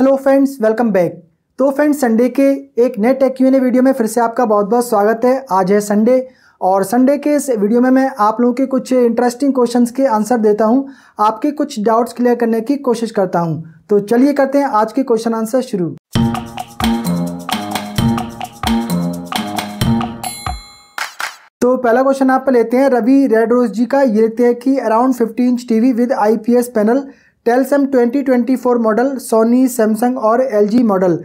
hello friends welcome back तो friends Sunday के एक नए टेक क्यू वीडियो में फिर से आपका बहुत बहुत स्वागत है आज है संडे और संडे के इस वीडियो में मैं आप लोगों के कुछ इंटरेस्टिंग क्वेश्चंस के आंसर देता हूं आपके कुछ डाउट्स क्लियर करने की कोशिश करता हूं तो चलिए करते हैं आज के क्वेश्चन आंसर शुरू तो पहला क्वेश्चन आप लेते हैं रवि रेड रोज जी का ये लेते हैं कि around fifty inch TV with IPS panel टेलसम 2024 मॉडल सोनी सैमसंग और एलजी मॉडल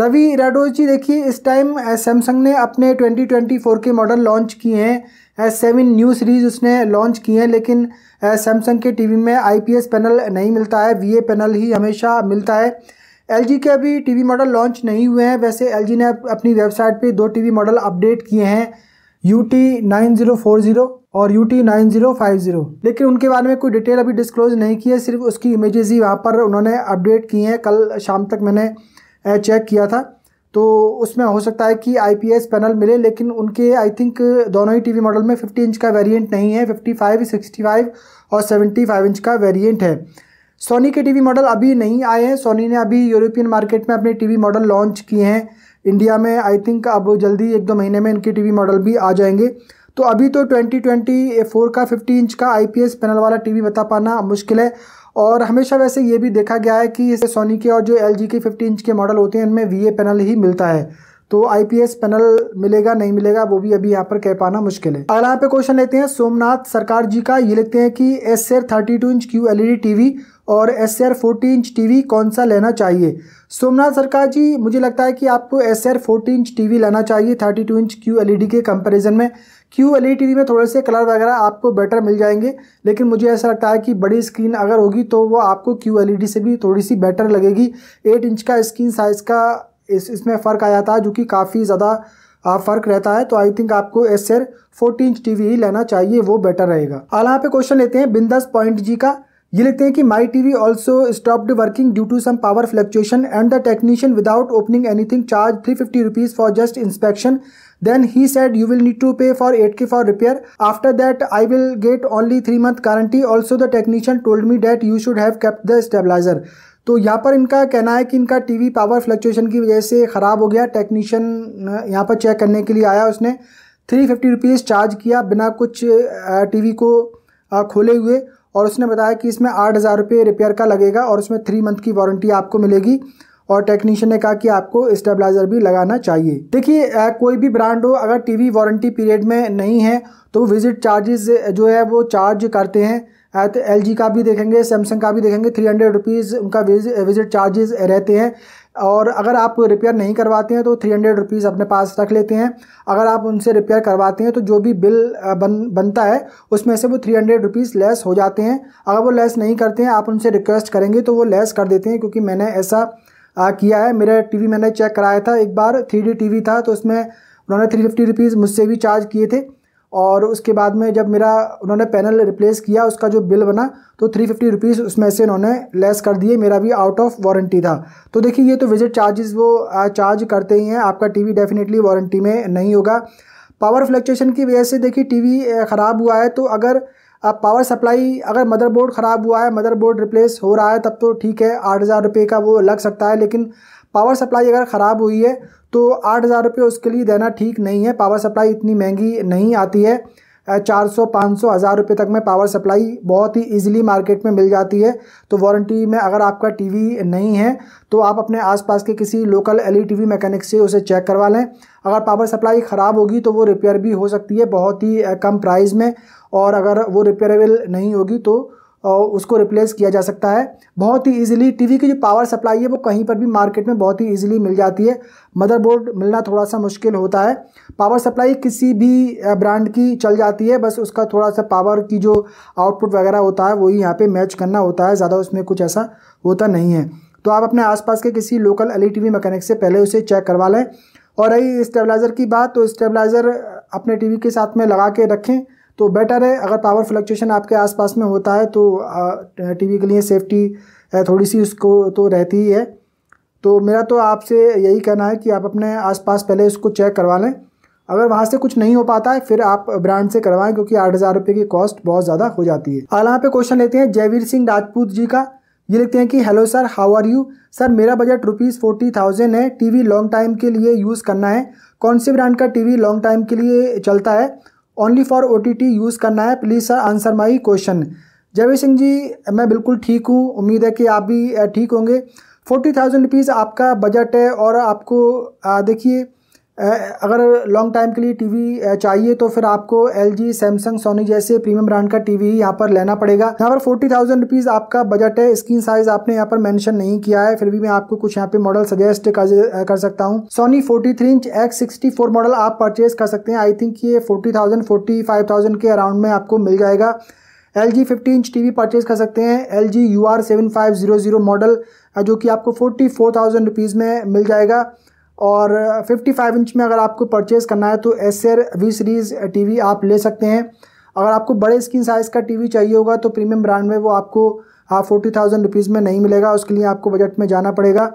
रवि राडोज जी देखिए इस टाइम सैमसंग ने अपने 2024 के मॉडल लॉन्च किए हैं एस सेवन न्यू सीरीज़ उसने लॉन्च किए हैं लेकिन सैमसंग के टीवी में आईपीएस पैनल नहीं मिलता है वीए पैनल ही हमेशा मिलता है एल के अभी टीवी मॉडल लॉन्च नहीं हुए हैं वैसे एल ने अपनी वेबसाइट पर दो टीवी मॉडल अपडेट किए हैं U T nine zero four zero और U T nine zero five zero लेकिन उनके बारे में कोई डिटेल अभी डिस्क्लोज नहीं की है सिर्फ उसकी इमेजेस ही वहाँ पर उन्होंने अपडेट की हैं कल शाम तक मैंने चेक किया था तो उसमें हो सकता है कि एस पैनल मिले लेकिन उनके आई थिंक दोनों ही वी मॉडल में फ़िफ्टी इंच का वेरियंट नहीं है फ़िफ्टी फाइव सिक्सटी फाइव और सेवेंटी फाइव इंच का वेरियंट है सोनी के टीवी मॉडल अभी नहीं आए हैं सोनी ने अभी यूरोपियन मार्केट में अपने टीवी मॉडल लॉन्च किए हैं इंडिया में आई थिंक अब जल्दी एक दो महीने में इनके टीवी मॉडल भी आ जाएंगे तो अभी तो 2024 का 50 इंच का आईपीएस पैनल वाला टीवी बता पाना मुश्किल है और हमेशा वैसे ये भी देखा गया है कि इसे सोनी के और जो एल के फिफ्टी इंच के मॉडल होते हैं उनमें वी पैनल ही मिलता है तो आईपीएस पैनल मिलेगा नहीं मिलेगा वो भी अभी यहाँ पर कह पाना मुश्किल है अगला यहाँ पे क्वेश्चन लेते हैं सोमनाथ सरकार जी का ये लेते हैं कि S R thirty two inch Q L E T V और S R forty inch T कौन सा लेना चाहिए सोमनाथ सरकार जी मुझे लगता है कि आपको S R forty inch T लेना चाहिए thirty two inch Q L के कंपेरिजन में क्यू एल ई में थोड़े से कलर वगैरह आपको बेटर मिल जाएंगे लेकिन मुझे ऐसा लगता है कि बड़ी स्क्रीन अगर होगी तो वो आपको क्यू एल e से भी थोड़ी सी बेटर लगेगी एट इंच का स्क्रीन साइज़ का इस इसमें फ़र्क आ जाता है जो कि काफ़ी ज़्यादा फ़र्क रहता है तो आई थिंक आपको S R forty inch T ही लेना चाहिए वो बेटर रहेगा अब पे क्वेश्चन लेते हैं बिंदस पॉइंट जी का ये लिखते हैं कि my T V also stopped working due to some power fluctuation and the technician without opening anything charge three fifty rupees for just inspection then he set you will need to pay for eight K for repair after that I will get only three month guarantee also the technician told me that you should have kept the stabiliser तो यहाँ पर इनका कहना है कि इनका TV power fluctuation की वजह से ख़राब हो गया टेक्नीशियन यहाँ पर चेक करने के लिए आया उसने थ्री फिफ्टी रुपीज़ चार्ज किया बिना कुछ टीवी को खोले हुए और उसने बताया कि इसमें आठ हज़ार रुपये रिपेयर का लगेगा और उसमें थ्री मंथ की वारंटी आपको मिलेगी और टेक्नीशियन ने कहा कि आपको स्टेबलाइजर भी लगाना चाहिए देखिए कोई भी ब्रांड हो अगर टीवी वारंटी पीरियड में नहीं है तो विजिट चार्जेस जो है वो चार्ज करते हैं तो एल का भी देखेंगे सैमसंग का भी देखेंगे थ्री हंड्रेड रुपीज़ उनका विजिट चार्जेस रहते हैं और अगर आप रिपेयर नहीं करवाते हैं तो थ्री हंड्रेड रुपीज़ अपने पास रख लेते हैं अगर आप उनसे रिपेयर करवाते हैं तो जो भी बिल बन बनता है उसमें से वो थ्री हंड्रेड रुपीज़ लेस हो जाते हैं अगर वो लेस नहीं करते हैं आप उनसे रिक्वेस्ट करेंगे तो वो लेस कर देते हैं क्योंकि मैंने ऐसा आ, किया है मेरा टी मैंने चेक कराया था एक बार थ्री टीवी था तो उसमें उन्होंने थ्री फिफ्टी रुपीज़ मुझसे भी चार्ज किए थे और उसके बाद में जब मेरा उन्होंने पैनल रिप्लेस किया उसका जो बिल बना तो थ्री फिफ्टी रुपीज़ उसमें से उन्होंने लेस कर दिए मेरा भी आउट ऑफ वारंटी था तो देखिए ये तो विजिट चार्जेस वो चार्ज करते ही हैं आपका टीवी डेफिनेटली वारंटी में नहीं होगा पावर फ्लक्चुएशन की वजह से देखिए टीवी ख़राब हुआ है तो अगर आप पावर सप्लाई अगर मदरबोर्ड ख़राब हुआ है मदरबोर्ड रिप्लेस हो रहा है तब तो ठीक है आठ हज़ार रुपये का वो लग सकता है लेकिन पावर सप्लाई अगर ख़राब हुई है तो आठ हज़ार रुपये उसके लिए देना ठीक नहीं है पावर सप्लाई इतनी महंगी नहीं आती है चार सौ पाँच सौ हज़ार रुपये तक में पावर सप्लाई बहुत ही इजीली मार्केट में मिल जाती है तो वारंटी में अगर आपका टीवी नहीं है तो आप अपने आसपास के किसी लोकल एलई टीवी मैकेनिक से उसे चेक करवा लें अगर पावर सप्लाई ख़राब होगी तो वो रिपेयर भी हो सकती है बहुत ही कम प्राइस में और अगर वो रिपेयरेबल नहीं होगी तो और उसको रिप्लेस किया जा सकता है बहुत ही इजीली टीवी की जो पावर सप्लाई है वो कहीं पर भी मार्केट में बहुत ही इजीली मिल जाती है मदरबोर्ड मिलना थोड़ा सा मुश्किल होता है पावर सप्लाई किसी भी ब्रांड की चल जाती है बस उसका थोड़ा सा पावर की जो आउटपुट वगैरह होता है वही यहाँ पर मैच करना होता है ज़्यादा उसमें कुछ ऐसा होता नहीं है तो आप अपने आसपास के किसी लोकल एल ई मैकेनिक से पहले उसे चेक करवा लें और रही स्टेबलाइज़र की बात तो स्टेबलाइज़र अपने टीवी के साथ में लगा के रखें तो बेटर है अगर पावर फ्लक्चुएशन आपके आसपास में होता है तो टीवी के लिए सेफ्टी थोड़ी सी उसको तो रहती ही है तो मेरा तो आपसे यही कहना है कि आप अपने आसपास पहले उसको चेक करवा लें अगर वहाँ से कुछ नहीं हो पाता है फिर आप ब्रांड से करवाएं क्योंकि आठ हज़ार रुपये की कॉस्ट बहुत ज़्यादा हो जाती है अगला यहाँ पे क्वेश्चन लेते हैं जयवीर सिंह राजपूत जी का ये लिखते हैं कि hello sir how are you sir मेरा बजट रुपीज़ फोर्टी थाउजेंड है टीवी लॉन्ग टाइम के लिए यूज़ करना है कौन से ब्रांड का टीवी लॉन्ग टाइम के लिए चलता है ओनली फॉर ओ यूज़ करना है please sir answer my question Jaiveer Singh ji मैं बिल्कुल ठीक हूँ उम्मीद है कि आप भी ठीक होंगे फोर्टी थाउजेंड रुपीज़ आपका बजट है और आपको देखिए अगर लॉन्ग टाइम के लिए टीवी चाहिए तो फिर आपको एल जी सैमसंग सोनी जैसे प्रीमियम ब्रांड का टीवी ही यहाँ पर लेना पड़ेगा यहाँ पर फोर्टी थाउजेंड रुपीज़ आपका बजट है स्क्रीन साइज आपने यहाँ पर मेंशन नहीं किया है फिर भी मैं आपको कुछ यहाँ पे मॉडल सजेस्ट कर, कर सकता हूँ Sony forty three inch X sixty four model आप परचेज कर सकते हैं आई थिंक ये forty thousand forty five thousand के अराउंड में आपको मिल जाएगा L G fifty inch T V purchase कर सकते हैं L G U R seven five zero zero model जो कि आपको फोर्टी फोर थाउजेंड रुपीज़ में मिल जाएगा और 55 इंच में अगर आपको परचेज़ करना है तो एस वी सीरीज़ टीवी आप ले सकते हैं अगर आपको बड़े स्क्रीन साइज़ का टीवी चाहिए होगा तो प्रीमियम ब्रांड में वो आपको हाँ फोर्टी थाउजेंड रुपीज़ में नहीं मिलेगा उसके लिए आपको बजट में जाना पड़ेगा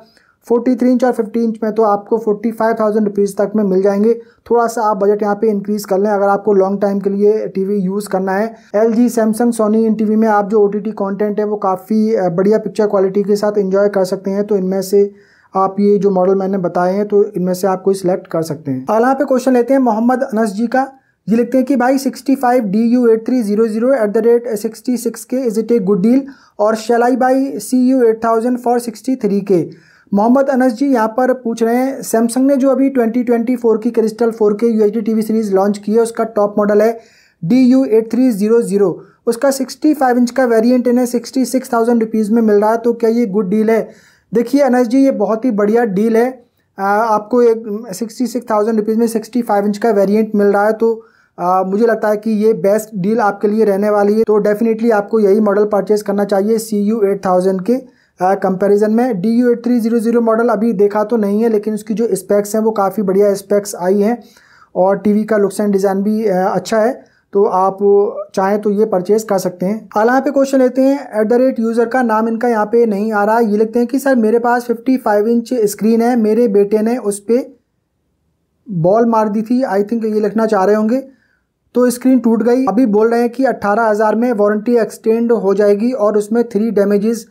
फोर्टी थ्री इंच और फिफ्टी इंच में तो आपको फोर्टी फाइव थाउजेंड रुपीज़ तक में मिल जाएंगे थोड़ा सा आप बजट यहाँ पे इंक्रीज़ कर लें अगर आपको लॉन्ग टाइम के लिए टीवी यूज़ करना है एल जी सैमसंग सोनी इन टीवी में आप जो ओ टी टी कॉन्टेंट है वो काफ़ी बढ़िया पिक्चर क्वालिटी के साथ इन्जॉय कर सकते हैं तो इनमें से आप ये जो मॉडल मैंने बताए हैं तो इनमें से आप कोई सिलेक्ट कर सकते हैं अगला पे क्वेश्चन लेते हैं मोहम्मद अनस जी का ये लिखते हैं कि भाई sixty five D U eight three zero zero at the rate sixty six K is it a good deal और shall I buy C U eight thousand for sixty three K Mohammed Anas जी यहाँ पर पूछ रहे हैं सैमसंग ने जो अभी ट्वेंटी ट्वेंटी फोर की crystal four K U H D T V series launch की है उसका टॉप मॉडल है D U eight three zero zero उसका सिक्सटी फाइव इंच का वेरियंट इन्हें सिक्सटी सिक्स थाउजेंड रुपीज़ में मिल रहा है तो क्या ये गुड डील है देखिए एन ये बहुत ही बढ़िया डील है आ, आपको एक सिक्सटी सिक्स थाउजेंड रुपीज़ में सिक्सटी फाइव इंच का वेरिएंट मिल रहा है तो आ, मुझे लगता है कि ये बेस्ट डील आपके लिए रहने वाली है तो डेफिनेटली आपको यही मॉडल परचेज़ करना चाहिए सी यू एट थाउजेंड के कंपैरिजन में D U eight three zero zero model अभी देखा तो नहीं है लेकिन उसकी जो स्पेक्स हैं वो काफ़ी बढ़िया स्पेक्स आई हैं और टी का लुक्स एंड डिज़ाइन भी आ, अच्छा है तो आप चाहे तो ये परचेज़ कर सकते हैं अल यहाँ पे क्वेश्चन लेते हैं एट द रेट यूज़र का नाम इनका यहाँ पे नहीं आ रहा ये लिखते हैं कि सर मेरे पास 55 इंच स्क्रीन है मेरे बेटे ने उस पर बॉल मार दी थी आई थिंक ये लिखना चाह रहे होंगे तो स्क्रीन टूट गई अभी बोल रहे हैं कि अट्ठारह हज़ार में वारंटी एक्सटेंड हो जाएगी और उसमें थ्री डैमेजेस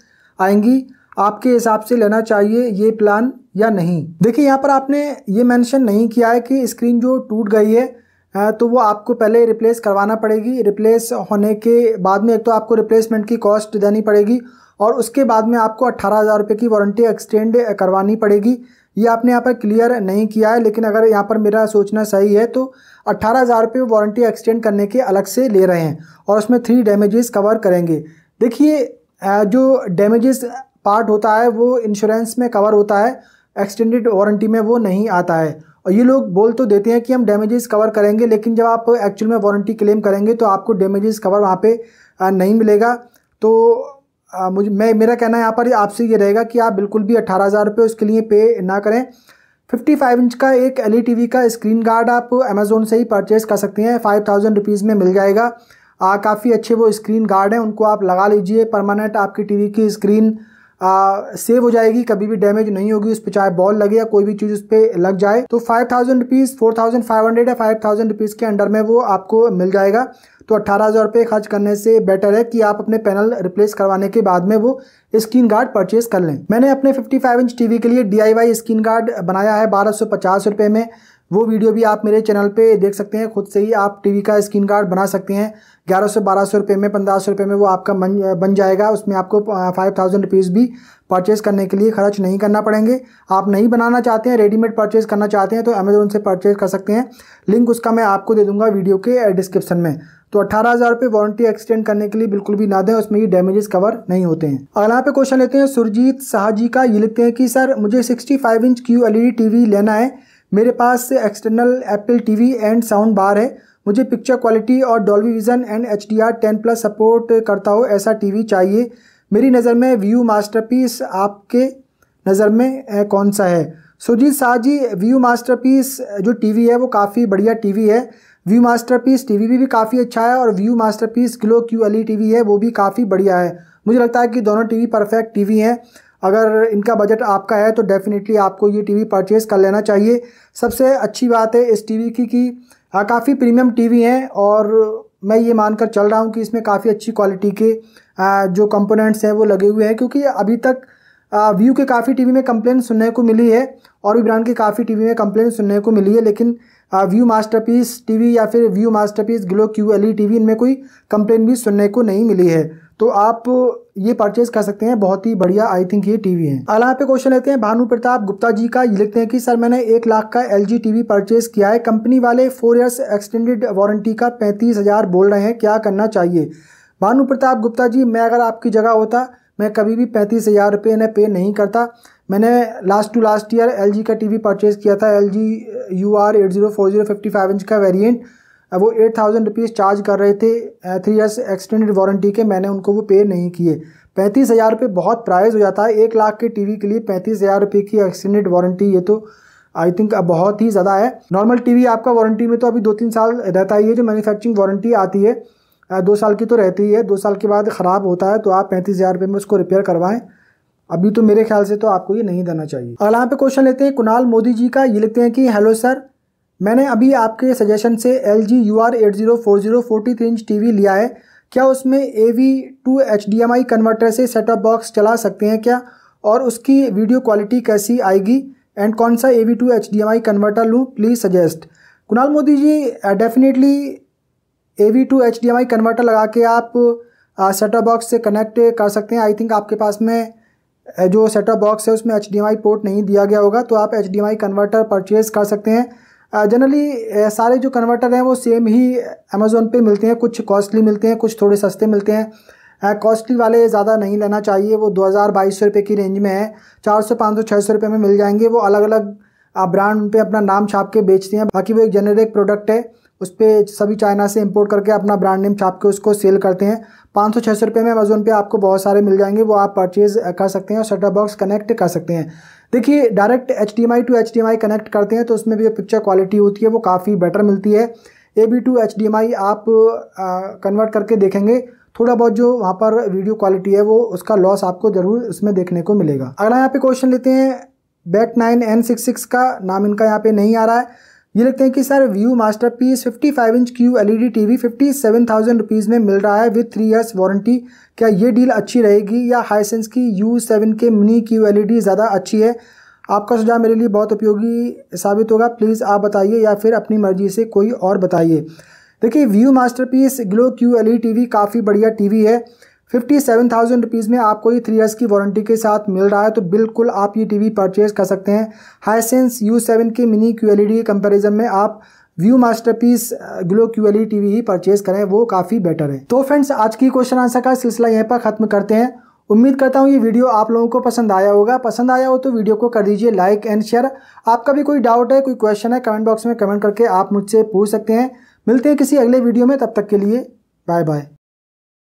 आएंगी आपके हिसाब से लेना चाहिए ये प्लान या नहीं देखिए यहाँ पर आपने ये मेंशन नहीं किया है कि स्क्रीन जो टूट गई है तो वो आपको पहले रिप्लेस करवाना पड़ेगी रिप्लेस होने के बाद में एक तो आपको रिप्लेसमेंट की कॉस्ट देनी पड़ेगी और उसके बाद में आपको अट्ठारह हज़ार रुपये की वारंटी एक्सटेंड करवानी पड़ेगी ये आपने यहाँ पर क्लियर नहीं किया है लेकिन अगर यहाँ पर मेरा सोचना सही है तो अट्ठारह हज़ार रुपये वारंटी एक्सटेंड करने के अलग से ले रहे हैं और उसमें थ्री डैमेजेस कवर करेंगे देखिए जो डैमेजेस पार्ट होता है वो इंश्योरेंस में कवर होता है एक्सटेंडेड वारंटी में वो नहीं आता है और ये लोग बोल तो देते हैं कि हम डैमेजेस कवर करेंगे लेकिन जब आप एक्चुअल में वारंटी क्लेम करेंगे तो आपको डैमेजेस कवर वहाँ पे नहीं मिलेगा तो मुझे मैं मेरा कहना यहाँ पर आपसे ये रहेगा कि आप बिल्कुल भी अट्ठारह हज़ार रुपये उसके लिए पे ना करें 55 इंच का एक एल टीवी e का स्क्रीन गार्ड आप अमेज़ोन से ही परचेज़ कर सकते हैं फाइव थाउजेंड रुपीज़ में मिल जाएगा काफ़ी अच्छे वो स्क्रीन गार्ड हैं उनको आप लगा लीजिए परमानेंट आपकी टी की स्क्रीन सेव हो जाएगी कभी भी डैमेज नहीं होगी उस पर चाहे बॉल लगे या कोई भी चीज़ उस पर लग जाए तो five thousand rupees four thousand five hundred या फाइव थाउजेंड रुपीज़ के अंडर में वो आपको मिल जाएगा तो अट्ठारह हज़ार रुपये खर्च करने से बेटर है कि आप अपने पैनल रिप्लेस करवाने के बाद में वो स्क्रीन गार्ड परचेज कर लें मैंने अपने फाइव इंच टीवी के लिए वाई स्क्रीन गार्ड बनाया है बारह सौ में वो वीडियो भी आप मेरे चैनल पे देख सकते हैं खुद से ही आप टीवी का स्क्रीन गार्ड बना सकते हैं ग्यारह सौ बारह सौ रुपये में पंद्रह सौ रुपये में वो आपका बन बन जाएगा उसमें आपको फाइव थाउजेंड रुपीज़ भी परचेज़ करने के लिए खर्च नहीं करना पड़ेंगे आप नहीं बनाना चाहते हैं रेडीमेड परचेज़ करना चाहते हैं तो अमेजोन से परचेज़ कर सकते हैं लिंक उसका मैं आपको दे दूँगा वीडियो के डिस्क्रिप्शन में तो अठारह हज़ार रुपये वारंटी एक्सटेंड करने के लिए बिल्कुल भी ना दें उसमें ये डैमेजेस कवर नहीं होते हैं अगला यहाँ पे क्वेश्चन लेते हैं सुरजीत शाह जी का ये लिखते हैं कि सर मुझे 65 इंच क्यू एलईडी टीवी लेना है मेरे पास external Apple TV and sound bar है मुझे पिक्चर क्वालिटी और Dolby vision and H D R ten plus support करता हो ऐसा टीवी चाहिए मेरी नज़र में व्यू मास्टरपीस आपके नज़र में कौन सा है सुजीत शाह जी व्यू मास्टरपीस जो टीवी है वो काफ़ी बढ़िया टीवी है व्यू मास्टरपीस टीवी भी, भी काफ़ी अच्छा है और Vu masterpiece Glo Q L E TV है वो भी काफ़ी बढ़िया है मुझे लगता है कि दोनों टीवी परफेक्ट टीवी हैं अगर इनका बजट आपका है तो डेफ़िनेटली आपको ये टीवी परचेज़ कर लेना चाहिए सबसे अच्छी बात है इस टीवी की कि काफ़ी प्रीमियम टीवी हैं और मैं ये मानकर चल रहा हूँ कि इसमें काफ़ी अच्छी क्वालिटी के आ, जो कंपोनेंट्स हैं वो लगे हुए हैं क्योंकि अभी तक आ, व्यू के काफ़ी टीवी में कंप्लेन सुनने को मिली है और भी ब्रांड के काफ़ी टीवी में कंप्लेन सुनने को मिली है लेकिन आ, व्यू मास्टरपीस टीवी या फिर Vu masterpiece Glo Q L E TV इनमें कोई कंप्लेन भी सुनने को नहीं मिली है तो आप ये परचेज कर सकते हैं बहुत ही बढ़िया आई थिंक ये टीवी है अला यहाँ पे क्वेश्चन लेते हैं भानु प्रताप गुप्ता जी का ये लिखते हैं कि सर मैंने एक लाख का एल जी टीवी परचेज किया है कंपनी वाले फोर इयर्स एक्सटेंडेड वारंटी का पैंतीस हज़ार बोल रहे हैं क्या करना चाहिए भानु प्रताप गुप्ता जी मैं अगर आपकी जगह होता मैं कभी भी पैंतीस हज़ार रुपये इन्हें पे नहीं करता मैंने last to last year L का टी वी परचेज़ किया था L G U R eight zero four zero fifty five inch का वेरियंट वो एट थाउजेंड रुपीज़ चार्ज कर रहे थे थ्री ईयर्स एक्सटेंडेड वारंटी के मैंने उनको वो पे नहीं किए पैंतीस हज़ार रुपये बहुत प्राइस हो जाता है एक लाख के टीवी के लिए पैंतीस हज़ार रुपये की एक्सटेंडेड वारंटी ये तो आई थिंक अब बहुत ही ज़्यादा है नॉर्मल टीवी आपका वारंटी में तो अभी दो तीन साल रहता ही है जो मैन्युफैक्चरिंग वारंटी आती है दो साल की तो रहती ही है दो साल के बाद ख़राब होता है तो आप पैंतीस हज़ार रुपये में उसको रिपेयर करवाएं अभी तो मेरे ख्याल से तो आपको ये नहीं देना चाहिए अगला यहाँ पे क्वेश्चन लेते हैं कुणाल मोदी जी का ये लेते हैं कि हेलो सर मैंने अभी आपके सजेशन से L G U R eight zero four zero forty three inch T V लिया है क्या उसमें A V to H D M I converter से सेट ऑफ बॉक्स चला सकते हैं क्या और उसकी वीडियो क्वालिटी कैसी आएगी एंड कौन सा A V to H D M I converter लूँ please suggest Kunal Modi ji definitely A V to H D M I converter लगा के आप सेट ऑफ बॉक्स से कनेक्ट कर सकते हैं आई थिंक आपके पास में uh, जो सेट ऑफ बॉक्स है उसमें H D M I port नहीं दिया गया होगा तो आप H D M I converter purchase कर सकते हैं जनरली सारे जो कन्वर्टर हैं वो सेम ही अमेज़ोन पे मिलते हैं कुछ कॉस्टली मिलते हैं कुछ थोड़े सस्ते मिलते हैं कॉस्टली वाले ज़्यादा नहीं लेना चाहिए वो दो हज़ार बाईस सौ रुपये की रेंज में है चार सौ पाँच सौ छः सौ रुपये में मिल जाएंगे वो अलग अलग ब्रांड पे पर अपना नाम छाप के बेचते हैं बाकी वो एक जेनेरिक प्रोडक्ट है उस पर सभी चाइना से इंपोर्ट करके अपना ब्रांड नेम छाप के उसको सेल करते हैं पाँच सौ छः सौ रुपये में अमेज़ोन पे आपको बहुत सारे मिल जाएंगे वो आप परचेज़ कर सकते हैं और सेटअप बॉक्स कनेक्ट कर सकते हैं देखिए direct H D to H connect करते हैं तो उसमें भी जो पिक्चर क्वालिटी होती है वो काफ़ी बेटर मिलती है ए बी टू एच आप कन्वर्ट करके देखेंगे थोड़ा बहुत जो वहाँ पर वीडियो क्वालिटी है वो उसका लॉस आपको ज़रूर इसमें देखने को मिलेगा अगला यहाँ पे क्वेश्चन लेते हैं bat nine N six six का नाम इनका यहाँ पे नहीं आ रहा है ये लिखते हैं कि sir Vu masterpiece fifty five inch Q L E D T V fifty seven thousand rupees में मिल रहा है विथ थ्री ईयर्स वारंटी क्या ये डील अच्छी रहेगी या हाईसेंस की U seven K mini Q L E D ज़्यादा अच्छी है आपका सुझाव मेरे लिए बहुत उपयोगी साबित होगा प्लीज़ आप बताइए या फिर अपनी मर्जी से कोई और बताइए देखिए Vu masterpiece Glo Q L E T V काफ़ी बढ़िया टी वी है फिफ्टी सेवन थाउजेंड रुपीज़ में आपको ये थ्री ईयर्स की वारंटी के साथ मिल रहा है तो बिल्कुल आप ये टीवी परचेज कर सकते हैं Hisense U seven K mini Q L E के कंपेरिजन में आप Vu masterpiece Glo Q L E TV ही परचेज करें वो काफ़ी बेटर है तो फ्रेंड्स आज की क्वेश्चन आंसर का सिलसिला यहीं पर ख़त्म करते हैं उम्मीद करता हूँ ये वीडियो आप लोगों को पसंद आया होगा पसंद आया हो तो वीडियो को कर दीजिए लाइक एंड शेयर आपका भी कोई डाउट है कोई क्वेश्चन है कमेंट बॉक्स में कमेंट करके आप मुझसे पूछ सकते हैं मिलते हैं किसी अगले वीडियो में तब तक के लिए बाय बाय